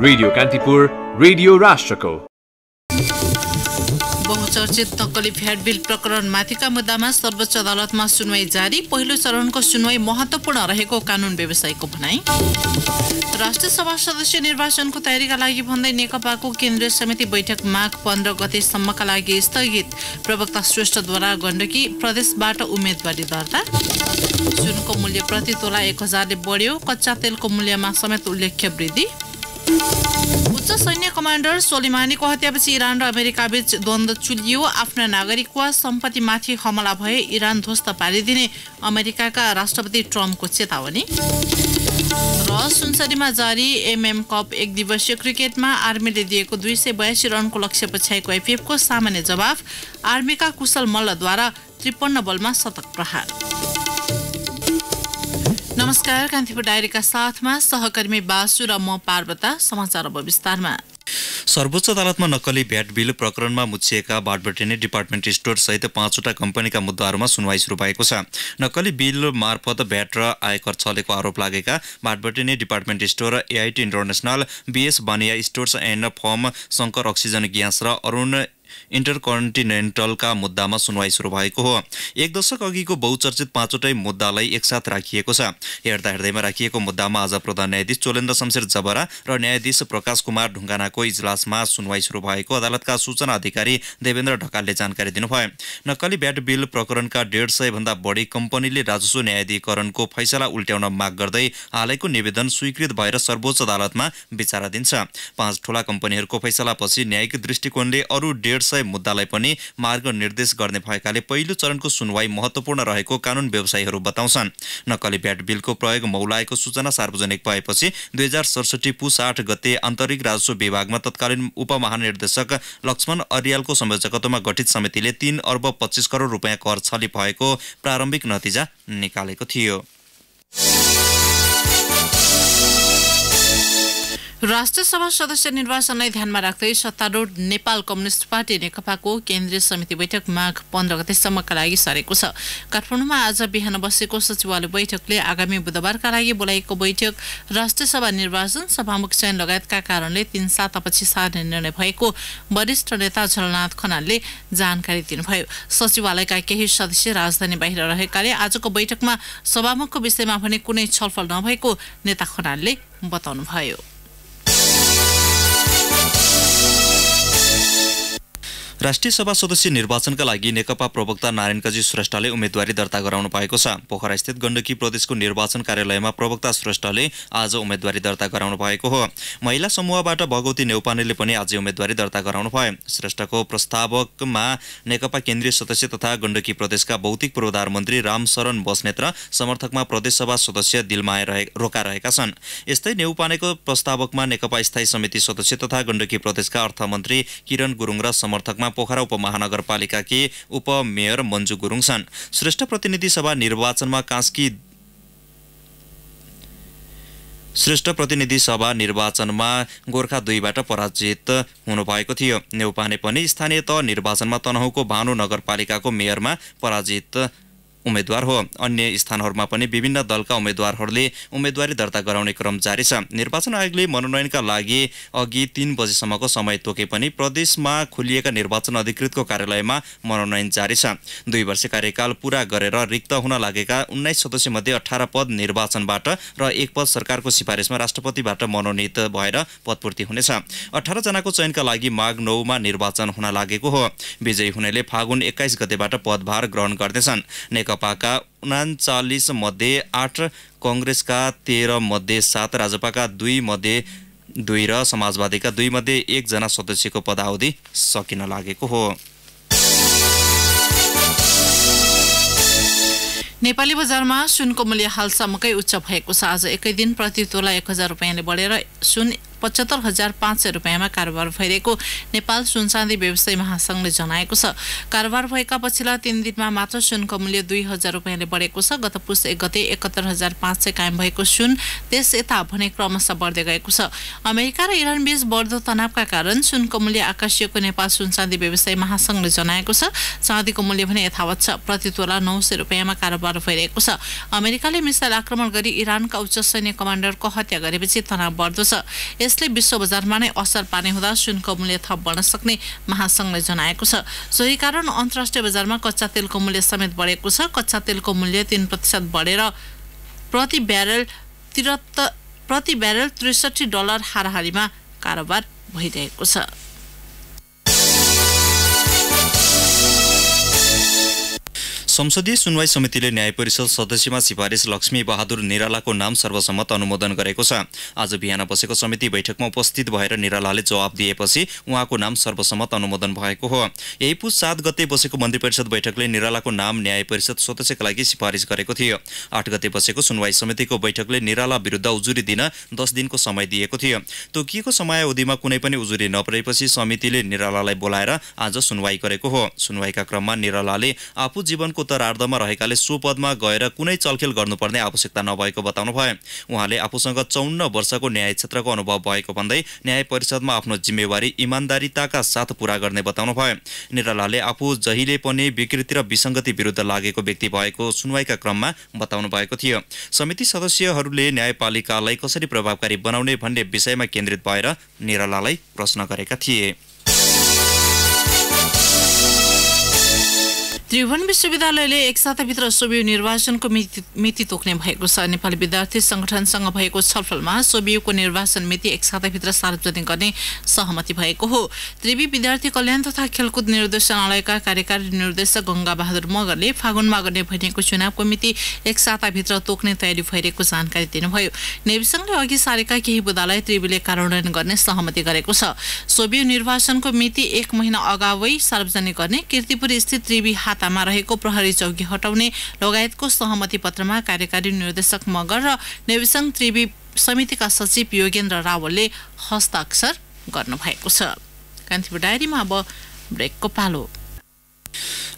radio Kantipur radio राष्ट्रको बहुचर्चित नक्कली फ्याट बिल प्रकरणमाथिका मुद्दामा सर्वोच्च अदालतमा सुनवाई जारी पहिलो चरणको सुनवाई महत्त्वपूर्ण रहेको कानून व्यवसायको भनाई राष्ट्रिय सभा सदस्य निर्वाचनको तयारीका लागि भन्दै नेकपाको केन्द्रीय समिति बैठक माघ पन्ध्र गतेसम्मका लागि स्थगित प्रवक्ता श्रेष्ठद्वारा गण्डकी प्रदेशबाट उम्मेदवारी दर्ता सुनको मूल्य प्रति तोला एक हजारले बढ्यो कच्चा तेलको मूल्यमा समेत उल्लेख्य वृद्धि उच्च सैन्य कमान्डर सोलिमानीको हत्यापछि इरान र अमेरिका बीच द्वन्द चुलियो आफ्ना नागरिक नागरिकको सम्पत्तिमाथि हमला भए इरान ध्वस्त पारिदिने अमेरिकाका राष्ट्रपति ट्रम्पको चेतावनी र सुनसरीमा जारी एमएम कप एक दिवसीय क्रिकेटमा आर्मीले दिएको दुई सय बयासी रनको लक्ष्य पछ्याएको एफएफको सामान्य जवाफ आर्मीका कुशल मल्लद्वारा त्रिपन्न बलमा शतक प्रहार नमस्कार कान्तिपुर डायरीका साथमा सहकर्मी बासु र म पार्वता समाचार अब विस्तारमा सर्वोच्च अदालतमा नक्कली भ्याट बिल प्रकरणमा मुछिएका बाटबटेने डिपार्टमेन्ट स्टोर सहित पाँचवटा कम्पनीका मुद्दाहरूमा सुनवाई सुरु भएको छ नक्कली बिल मार्फत भ्याट र आयकर छलेको आरोप लागेका बाटबटेने department store AIT international BS Bania stores and firm Shankar oxygen gas र अरुण इन्टरकन्टिनेन्टलका मुद्दामा सुनवाई सुरु भएको हो एक दशक अघिको बहुचर्चित पाँचवटै मुद्दालाई एकसाथ राखिएको छ हेर्दा हेर्दैमा राखिएको मुद्दामा आज प्रधान न्यायाधीश चोलेन्द्र शमशेर जबरा र न्यायाधीश प्रकाश कुमार ढुङ्गानाको इजलासमा सुनवाई सुरु भएको अदालतका सूचना अधिकारी देवेन्द्र ढकालले जानकारी दिनुभयो नक्कली ब्याट बिल प्रकरणका डेढ भन्दा बढी कम्पनीले राजस्व न्यायाधिकरणको फैसला उल्ट्याउन माग गर्दै हालैको निवेदन स्वीकृत भएर सर्वोच्च अदालतमा विचारा दिन्छ पाँच ठुला कम्पनीहरूको फैसलापछि न्यायिक दृष्टिकोणले अरू डेढ डेढ सय मुद्दालाई पनि मार्ग निर्देश गर्ने भएकाले पहिलो चरणको सुनवाई महत्त्वपूर्ण रहेको कानुन व्यवसायीहरू बताउँछन् नक्कली ब्याट बिलको प्रयोग मौलाएको सूचना सार्वजनिक भएपछि दुई हजार सडसठी पुस आठ गते आन्तरिक राजस्व विभागमा तत्कालीन उपमहानिर्देशक लक्ष्मण अर्यालको संयोजकत्वमा गठित समितिले तीन अर्ब पच्चिस करोड रुपियाँ कर छली भएको प्रारम्भिक नतिजा निकालेको थियो राष्ट्रसभा सदस्य निर्वाचनलाई ध्यानमा राख्दै सत्तारूढ नेपाल कम्युनिष्ट पार्टी नेकपाको केन्द्रीय समिति बैठक माघ पन्ध्र गतेसम्मका लागि सरेको छ काठमाडौँमा आज बिहान बसेको सचिवालय बैठकले आगामी बुधबारका लागि बोलाएको बैठक राष्ट्रसभा निर्वाचन सभामुख चयन लगायतका कारणले तीन सातापछि सार्ने निर्णय भएको वरिष्ठ नेता झलनाथ खनालले जानकारी दिनुभयो सचिवालयका केही सदस्य राजधानी बाहिर रहेकाले आजको बैठकमा सभामुखको विषयमा भने कुनै छलफल नभएको नेता खनालले बताउनुभयो राष्ट्रिय सभा सदस्य निर्वाचनका लागि नेकपा प्रवक्ता नारायणकाजी श्रेष्ठले उम्मेद्वारी दर्ता गराउनु भएको छ पोखरास्थित गण्डकी प्रदेशको निर्वाचन कार्यालयमा प्रवक्ता श्रेष्ठले आज उम्मेद्वारी दर्ता गराउनु भएको हो महिला समूहबाट भगवती नेउपानेले पनि आज उम्मेद्वारी दर्ता गराउनु भयो श्रेष्ठको प्रस्तावकमा नेकपा केन्द्रीय सदस्य तथा गण्डकी प्रदेशका भौतिक पूर्वाधार मन्त्री रामशरण बस्नेत र समर्थकमा प्रदेशसभा सदस्य दिलमाए रोका रहेका छन् यस्तै नेउपानेको प्रस्तावकमा नेकपा स्थायी समिति सदस्य तथा गण्डकी प्रदेशका अर्थमन्त्री किरण गुरुङ र समर्थकमा कार्यक्रममा पोखरा उपमहानगरपालिकाकी उपमेयर मन्जु गुरुङ छन् श्रेष्ठ प्रतिनिधि सभा निर्वाचनमा कास्की श्रेष्ठ प्रतिनिधि सभा निर्वाचनमा गोर्खा दुईबाट पराजित हुनुभएको थियो नेउपाने पनि स्थानीय तह निर्वाचनमा तनहुको भानु नगरपालिकाको मेयरमा पराजित उम्मेद्वार हो अन्य स्थानहरूमा पनि विभिन्न दलका उम्मेद्वारहरूले उम्मेद्वारी दर्ता गराउने क्रम जारी छ निर्वाचन आयोगले मनोनयनका लागि अघि तिन बजीसम्मको समय तोके पनि प्रदेशमा खुलिएका निर्वाचन अधिकृतको कार्यालयमा मनोनयन जारी छ दुई वर्ष कार्यकाल पुरा गरेर रिक्त हुन लागेका उन्नाइस सदस्यमध्ये अठार पद निर्वाचनबाट र एक पद सरकारको सिफारिसमा राष्ट्रपतिबाट मनोनित भएर पदपूर्ति हुनेछ अठारजनाको चयनका लागि माघ नौमा निर्वाचन हुन लागेको हो विजयी हुनेले फागुन एक्काइस गतेबाट पदभार ग्रहण गर्नेछन् नेकपा नेकपाका उनाचालिस मध्ये आठ कङ्ग्रेसका तेह्र मध्ये सात राजपाका दुई मध्ये दुई र समाजवादीका दुई मध्ये एकजना सदस्यको पदावधि सकिन लागेको हो नेपाली बजारमा सुनको मूल्य हालसम्मकै उच्च भएको छ आज एकै दिन प्रति तोला एक हजार रुपियाँले बढेर सुन पचहत्तर हजार पाँच सय रुपियाँमा कारोबार भइरहेको नेपाल सुनचाँदी व्यवसाय महासङ्घले जनाएको छ कारोबार भएका पछिल्ला तीन दिनमा मात्र सुनको मूल्य दुई हजार रुपियाँले बढेको छ गत पुस एक गते एकहत्तर हजार पाँच सय कायम भएको सुन देश यता भने क्रमशः बढ्दै गएको छ अमेरिका र इरान बीच बढ्दो तनावका कारण सुनको मूल्य आकाशिएको नेपाल सुनचाँदी व्यवसाय महासङ्घले जनाएको छ चाँदीको मूल्य भने यथावत छ प्रति तोला नौ सय रुपियाँमा कारोबार भइरहेको छ अमेरिकाले मिसाइल आक्रमण गरी इरानका उच्च सैन्य कमान्डरको हत्या गरेपछि तनाव बढ्दो छ यसले विश्व बजारमा नै असर पार्ने हुँदा सुनको मूल्य थप बढ्न सक्ने महासङ्घले जनाएको छ सोही कारण अन्तर्राष्ट्रिय बजारमा कच्चा तेलको मूल्य समेत बढेको छ कच्चा तेलको मूल्य तिन प्रतिशत बढेर प्रति ब्यारल त्रिहत्तर प्रति ब्यारल त्रिसठी डलर हाराहारीमा कारोबार भइरहेको छ संसदीय सुनवाई समितिले न्याय परिषद सदस्यमा सिफारिस लक्ष्मी बहादुर निरालाको नाम सर्वसम्मत अनुमोदन गरेको छ आज बिहान बसेको समिति बैठकमा उपस्थित भएर निरालाले जवाब दिएपछि उहाँको नाम सर्वसम्मत अनुमोदन भएको हो यही पुस सात गते बसेको मन्त्री परिषद बैठकले निरालाको नाम न्याय परिषद सदस्यका लागि सिफारिस गरेको थियो आठ गते बसेको सुनवाई समितिको बैठकले निराला विरुद्ध उजुरी दिन दस दिनको समय दिएको थियो तोकिएको समयावधिमा कुनै पनि उजुरी नपरेपछि समितिले निरालालाई बोलाएर आज सुनवाई गरेको हो सुनवाईका क्रममा निरालाले आफू जीवनको उत्तरार्धमा रहेकाले सो पदमा गएर कुनै चलखेल गर्नुपर्ने आवश्यकता नभएको बताउनु भए उहाँले आफूसँग चौन्न वर्षको न्याय क्षेत्रको अनुभव भएको भन्दै न्याय परिषदमा आफ्नो जिम्मेवारी इमान्दारिताका साथ पूरा गर्ने बताउनु बताउनुभयो निरालाले आफू जहिले पनि विकृति र विसङ्गति विरुद्ध लागेको व्यक्ति भएको सुनवाईका क्रममा बताउनु भएको थियो समिति सदस्यहरूले न्यायपालिकालाई कसरी प्रभावकारी बनाउने भन्ने विषयमा केन्द्रित भएर निरालालाई प्रश्न गरेका थिए त्रिभुवन विश्वविद्यालयले एक साताभित्र सोबियु निर्वाचनको मिति मिति तोक्ने भएको छ नेपाली विद्यार्थी सङ्गठनसँग भएको छलफलमा सोबियुको निर्वाचन मिति एक साताभित्र सार्वजनिक गर्ने सहमति भएको हो त्रिवी विद्यार्थी कल्याण तथा खेलकुद निर्देशनालयका कार्यकारी निर्देशक बहादुर मगरले फागुनमा गर्ने भनिएको चुनावको मिति एक साताभित्र तोक्ने तयारी भइरहेको जानकारी दिनुभयो नेविसङले अघि सारेका केही बुदालाई त्रिवीले कार्यान्वयन गर्ने सहमति गरेको छ सोबियु निर्वाचनको मिति एक महिना अगावै सार्वजनिक गर्ने किर्तिपुर स्थित त्रिवी हात तामा रहेको प्रहरी चौकी हटाउने लगायतको सहमति पत्रमा कार्यकारी निर्देशक मगर र नेविसङ त्रिवी समितिका सचिव योगेन्द्र रावलले हस्ताक्षर गर्नुभएको छ कान्तिपुर डायरीमा अब ब्रेकको पालो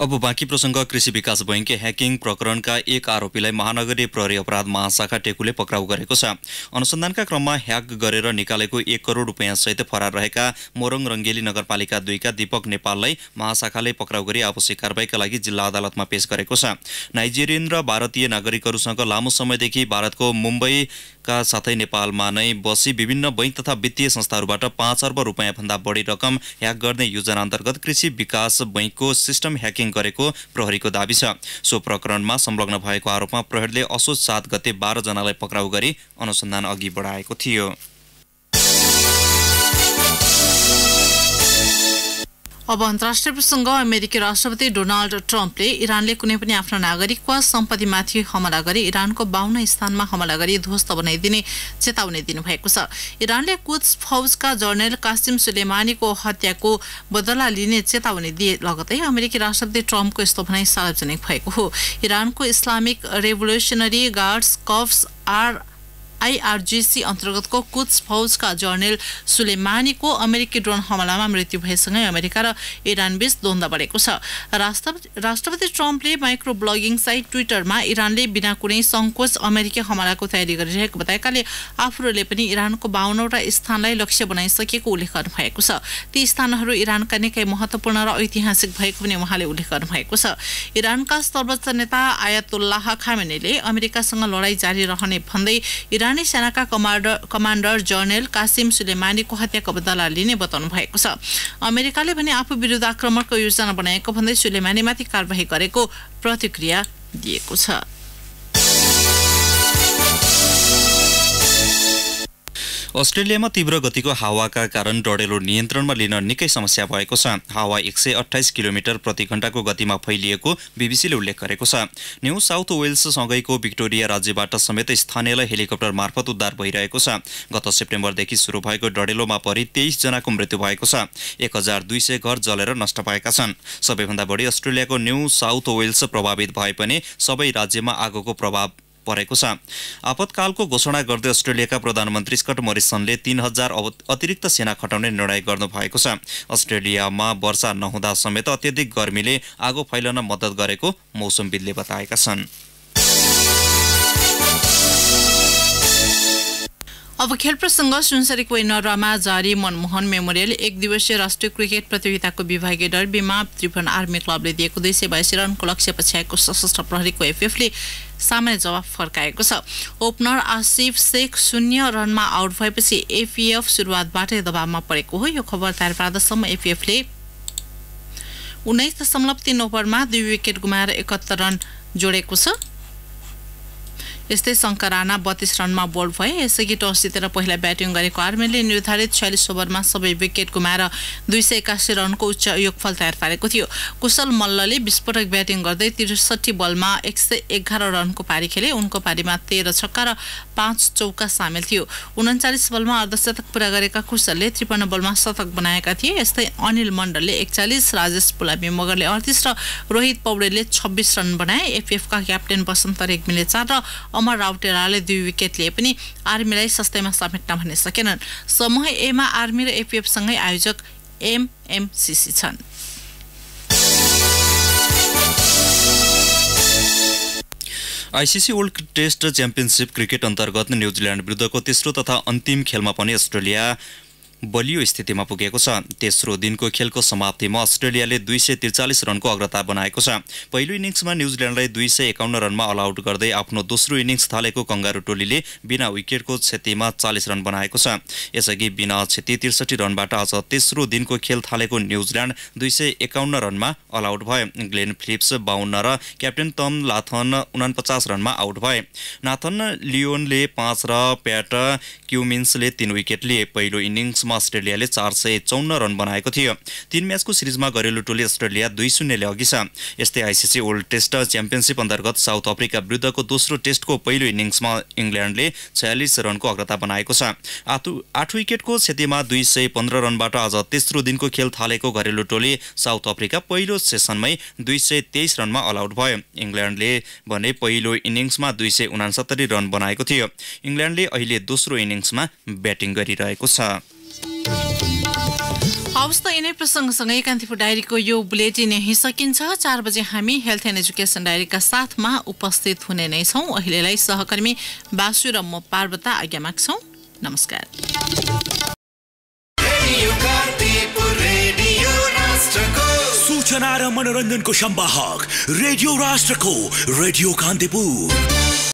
अब बाँकी प्रसङ्ग कृषि विकास बैङ्कले ह्याकिङ प्रकरणका एक आरोपीलाई महानगरीय प्रहरी अपराध महाशाखा टेकुले पक्राउ गरेको छ अनुसन्धानका क्रममा ह्याक गरेर निकालेको एक करोड रुपियाँसहित फरार रहेका मोरङ रङ्गेली नगरपालिका दुईका दीपक नेपाललाई महाशाखाले पक्राउ गरी आवश्यक कारवाहीका लागि जिल्ला अदालतमा पेश गरेको छ नाइजेरियन र भारतीय नागरिकहरूसँग लामो समयदेखि भारतको मुम्बईका साथै नेपालमा नै बसी विभिन्न बैङ्क तथा वित्तीय संस्थाहरूबाट पाँच अर्ब रुपियाँभन्दा बढी रकम ह्याक गर्ने योजना अन्तर्गत कृषि विकास बैङ्कको सिस्टम सिस्टम ह्याकिङ गरेको प्रहरीको दावी छ सो प्रकरणमा संलग्न भएको आरोपमा प्रहरीले असोज सात गते बाह्रजनालाई पक्राउ गरी अनुसन्धान अघि बढाएको थियो अब अन्तर्राष्ट्रिय प्रसङ्ग अमेरिकी राष्ट्रपति डोनाल्ड ट्रम्पले इरानले कुनै पनि आफ्नो नागरिक वा सम्पत्तिमाथि हमला गरी इरानको बाहुन स्थानमा हमला गरी ध्वस्त बनाइदिने चेतावनी दिनुभएको छ इरानले कुद्स फौजका जर्नल कासिम सुलेमानीको हत्याको बदला लिने चेतावनी दिए लगतै अमेरिकी राष्ट्रपति ट्रम्पको यस्तो भनाइ सार्वजनिक भएको हो इरानको Islamic revolutionary guards corps or IRGC अन्तर्गतको कुच फौजका जर्नेल सुलेमानीको अमेरिकी ड्रोन हमलामा मृत्यु भएसँगै अमेरिका र इरानबीच द्वन्द बढेको छ राष्ट्रपति ट्रम्पले माइक्रो ब्लगिङ साइट ट्विटरमा इरानले बिना कुनै सङ्कोच अमेरिकी हमलाको तयारी गरिरहेको बताएकाले आफूहरूले पनि इरानको बाहन्नवटा स्थानलाई लक्ष्य बनाइसकेको उल्लेख गर्नुभएको छ ती स्थानहरू इरानका निकै महत्त्वपूर्ण र ऐतिहासिक भएको पनि उहाँले उल्लेख गर्नुभएको छ इरानका सर्वोच्च नेता आयातुल्लाह खामेनीले अमेरिकासँग लडाईँ जारी रहने भन्दै इरान इरानी सेनाका कमान्डर कमान्डर जर्नेल कासिम सुलेमानीको हत्याको बदला लिने बताउनु भएको छ अमेरिकाले भने आफू विरुद्ध आक्रमणको योजना बनाएको भन्दै सुलेमानीमाथि कारवाही गरेको प्रतिक्रिया दिएको छ अस्ट्रेलियामा तीव्र गतिको हावाका कारण डडेलो नियन्त्रणमा लिन निकै समस्या भएको छ हावा एक सय अठाइस किलोमिटर प्रति घण्टाको गतिमा फैलिएको बिबिसीले उल्लेख गरेको छ न्यू साउथ वेल्स सँगैको विक्टोरिया राज्यबाट समेत स्थानीयलाई हेलिकप्टर मार्फत उद्धार भइरहेको छ गत सेप्टेम्बरदेखि सुरु भएको डडेलोमा परि तेइसजनाको मृत्यु भएको छ एक हजार दुई सय घर जलेर नष्ट भएका छन् सबैभन्दा बढी अस्ट्रेलियाको न्यू साउथ वेल्स प्रभावित भए पनि सबै राज्यमा आगोको प्रभाव परेको छ आपतकालको घोषणा गर्दै अस्ट्रेलियाका प्रधानमन्त्री स्कट मोरिसनले तीन हजार अतिरिक्त सेना खटाउने निर्णय गर्नुभएको छ अस्ट्रेलियामा वर्षा नहुँदा समेत अत्यधिक गर्मीले आगो फैलन मद्दत गरेको मौसमविदले बताएका छन् अब खेल प्रसङ्ग सुनसरीको इनरमा जारी मनमोहन मेमोरियल एक दिवसीय राष्ट्रिय क्रिकेट प्रतियोगिताको विभागीय डर बिमा त्रिभुवन आर्मी क्लबले दिएको दुई सय बयासी रनको लक्ष्य पछ्याएको सशस्त्र प्रहरीको एफएफले सामान्य जवाब फर्काएको छ ओपनर आसिफ शेख शून्य रनमा आउट भएपछि एफिएफ सुरुवातबाटै दबावमा परेको हो यो खबर तयार पार्दासम्म एफिएफले उन्नाइस दशमलव तिन ओभरमा दुई विकेट गुमाएर एकात्तर रन जोडेको छ यस्तै शङ्कर राणा बत्तीस रनमा बोल्ड भए यसअघि टस जितेर पहिला ब्याटिङ गरेको आर्मीले निर्धारित छयालिस ओभरमा सबै विकेट गुमाएर दुई सय एकासी रनको उच्च योगफल तयार पारेको थियो कुशल मल्लले विस्फोटक ब्याटिङ गर्दै त्रिसठी बलमा एक सय एघार रनको पारी खेले उनको पारीमा तेह्र छक्का र पाँच चौका सामेल थियो उन्चालिस बलमा अर्धशतक पुरा गरेका कुशलले त्रिपन्न बलमा शतक बनाएका थिए यस्तै अनिल मण्डलले एकचालिस राजेश पुलामी मगरले अडतिस र रोहित पौडेलले छब्बिस रन बनाए एफएफका क्याप्टेन बसन्त रेग्मीले चार र अमर राउटेलाले दुई विकेट लिए पनि आर्मीलाई सस्तैमा समेट्न भने सकेनन् समूह एमा आर्मी र एपिएफसँगै आयोजक एमएमसिसी छन् ICC world test championship cricket अन्तर्गत न्युजिल्यान्ड विरुद्धको तेस्रो तथा अन्तिम खेलमा पनि अस्ट्रेलिया बलियो स्थितिमा पुगेको छ तेस्रो दिनको खेलको समाप्तिमा अस्ट्रेलियाले दुई सय त्रिचालिस रनको अग्रता बनाएको छ पहिलो इनिङ्समा न्युजिल्यान्डलाई दुई सय एकाउन्न रनमा अलआउट गर्दै आफ्नो दोस्रो इनिङ्स थालेको कङ्गारू टोलीले बिना विकेटको क्षतिमा चालिस रन बनाएको छ यसअघि बिना क्षति त्रिसठी रनबाट आज तेस्रो दिनको खेल थालेको न्युजिल्यान्ड दुई सय एकाउन्न रनमा अलआउट भयो ग्लेन फिलिप्स बाहन्न र क्याप्टेन तम लाथन उनापचास रनमा आउट भए नाथन लियोनले पाँच र प्याट क्युमिन्सले तिन विकेट लिए पहिलो इनिङ्स म्याचमा अस्ट्रेलियाले चार सय चौन्न रन बनाएको थियो तीन म्याचको सिरिजमा घरेलु टोली अस्ट्रेलिया दुई शून्यले अघि छ यस्तै आइसिसी ओल्ड टेस्ट च्याम्पियनसिप अन्तर्गत साउथ अफ्रिका विरुद्धको दोस्रो टेस्टको पहिलो इनिङ्समा इङ्ल्यान्डले छयालिस रनको अग्रता बनाएको छ आठ आठ विकेटको क्षतिमा दुई सय पन्ध्र रनबाट आज तेस्रो दिनको खेल थालेको घरेलु टोली साउथ अफ्रिका पहिलो सेसनमै दुई सय तेइस रनमा अलआउट भयो इङ्ल्यान्डले भने पहिलो इनिङ्समा दुई सय उनासत्तरी रन बनाएको थियो इङ्ल्यान्डले अहिले दोस्रो इनिङ्समा ब्याटिङ गरिरहेको छ हवस् त यिनै प्रसङ्गसँगै कान्तिपुर डायरीको यो बुलेटिन यहीँ सकिन्छ चार बजे हामी हेल्थ एन्ड एजुकेसन डायरीका साथमा उपस्थित हुने नै छौँ अहिलेलाई सहकर्मी बासु र म पार्वता आज्ञा माग्छौँ नमस्कार सूचना र मनोरञ्जनको सम्वाहक रेडियो राष्ट्रको रेडियो कान्तिपुर